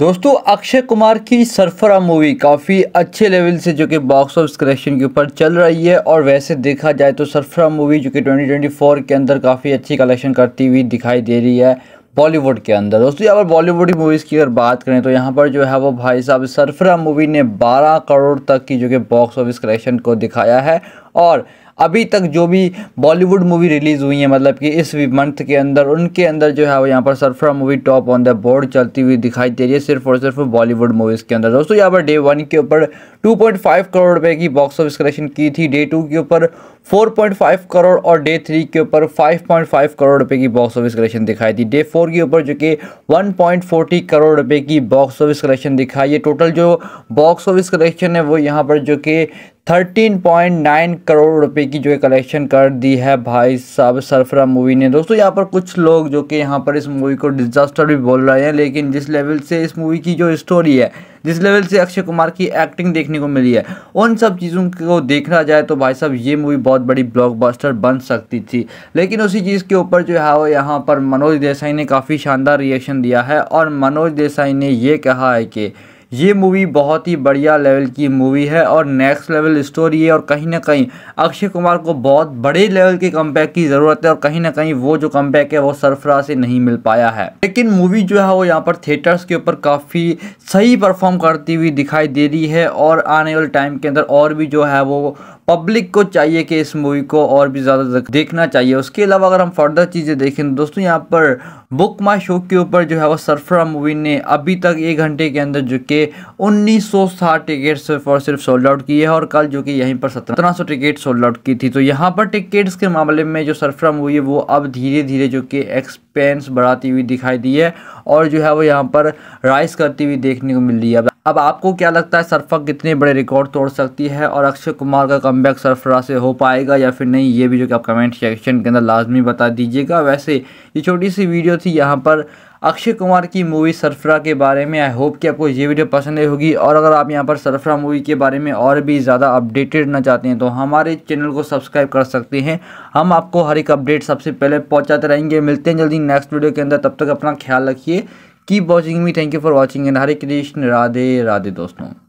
दोस्तों अक्षय कुमार की सरफरा मूवी काफ़ी अच्छे लेवल से जो कि बॉक्स ऑफिस कलेक्शन के ऊपर चल रही है और वैसे देखा जाए तो सरफरा मूवी जो कि 2024 के अंदर काफ़ी अच्छी कलेक्शन करती हुई दिखाई दे रही है बॉलीवुड के अंदर दोस्तों यहाँ पर बॉलीवुड मूवीज़ की अगर बात करें तो यहाँ पर जो है वो भाई साहब सरफरा मूवी ने 12 करोड़ तक की जो कि बॉक्स ऑफिस कलेक्शन को दिखाया है और अभी तक जो भी बॉलीवुड मूवी रिलीज़ हुई है मतलब कि इस मंथ के अंदर उनके अंदर जो है वो यहाँ पर Sarfira movie top on the board चलती हुई दिखाई दे रही है सिर्फ और सिर्फ बॉलीवुड मूवीज़ के अंदर दोस्तों यहाँ पर डे वन के ऊपर 2.5 करोड़ रुपए की बॉक्स ऑफिस कलेक्शन की थी डे टू के ऊपर 4.5 करोड़ और डे थ्री के ऊपर 5.5 करोड़ रुपए की बॉक्स ऑफिस कलेक्शन दिखाई थी डे फोर के ऊपर जो कि 1.40 करोड़ रुपए की बॉक्स ऑफिस कलेक्शन दिखाई है टोटल जो बॉक्स ऑफिस कलेक्शन है वो यहाँ पर जो कि 13.9 करोड़ रुपए की जो है कलेक्शन कर दी है भाई साहब सरफरा मूवी ने दोस्तों यहाँ पर कुछ लोग जो कि यहाँ पर इस मूवी को डिजास्टर भी बोल रहे हैं लेकिन जिस लेवल से इस मूवी की जो स्टोरी है जिस लेवल से अक्षय कुमार की एक्टिंग देखने को मिली है उन सब चीज़ों को देखना जाए तो भाई साहब ये मूवी बहुत बड़ी ब्लॉकबस्टर बन सकती थी लेकिन उसी चीज़ के ऊपर जो है वो यहाँ पर मनोज देसाई ने काफ़ी शानदार रिएक्शन दिया है और मनोज देसाई ने ये कहा है कि ये मूवी बहुत ही बढ़िया लेवल की मूवी है और नेक्स्ट लेवल स्टोरी है और कहीं ना कहीं अक्षय कुमार को बहुत बड़े लेवल के कम की ज़रूरत है और कहीं ना कहीं वो जो कम है वो सरफरा से नहीं मिल पाया है लेकिन मूवी जो है वो यहाँ पर थिएटर्स के ऊपर काफ़ी सही परफॉर्म करती हुई दिखाई दे रही है और आने वाले टाइम के अंदर और भी जो है वो पब्लिक को चाहिए कि इस मूवी को और भी ज़्यादा देखना चाहिए उसके अलावा अगर हम फर्दर चीज़ें देखें तो दोस्तों यहाँ पर बुक माई शो के ऊपर जो है वो सरफरा मूवी ने अभी तक एक घंटे के अंदर जो कि उन्नीस सौ साठ टिकट सिर्फ और सिर्फ सोल्ड आउट की है और कल जो कि यहीं पर सत्रह सौ टिकट सोल्ड आउट की थी तो यहाँ पर टिकट्स के मामले में जो सरफरा मूवी है वो अब धीरे धीरे जो कि एक्सपेंस बढ़ाती हुई दिखाई दी है और जो है वो यहाँ पर राइस करती हुई देखने को मिल रही है अब आपको क्या लगता है सरफा कितने बड़े रिकॉर्ड तोड़ सकती है और अक्षय कुमार का कम बैक सरफराज से हो पाएगा या फिर नहीं ये भी जो कि आप कमेंट सेक्शन के अंदर लाजमी बता दीजिएगा वैसे ये छोटी सी वीडियो थी यहाँ पर अक्षय कुमार की मूवी सरफरा के बारे में आई होप कि आपको ये वीडियो पसंद होगी और अगर आप यहाँ पर सरफरा मूवी के बारे में और भी ज़्यादा अपडेटेड ना चाहते हैं तो हमारे चैनल को सब्सक्राइब कर सकते हैं हम आपको हर एक अपडेट सबसे पहले पहुँचाते रहेंगे मिलते हैं जल्दी नेक्स्ट वीडियो के अंदर तब तक अपना ख्याल रखिए keep watching me thank you for watching and Hare Krishna Radhe Radhe दोस्तों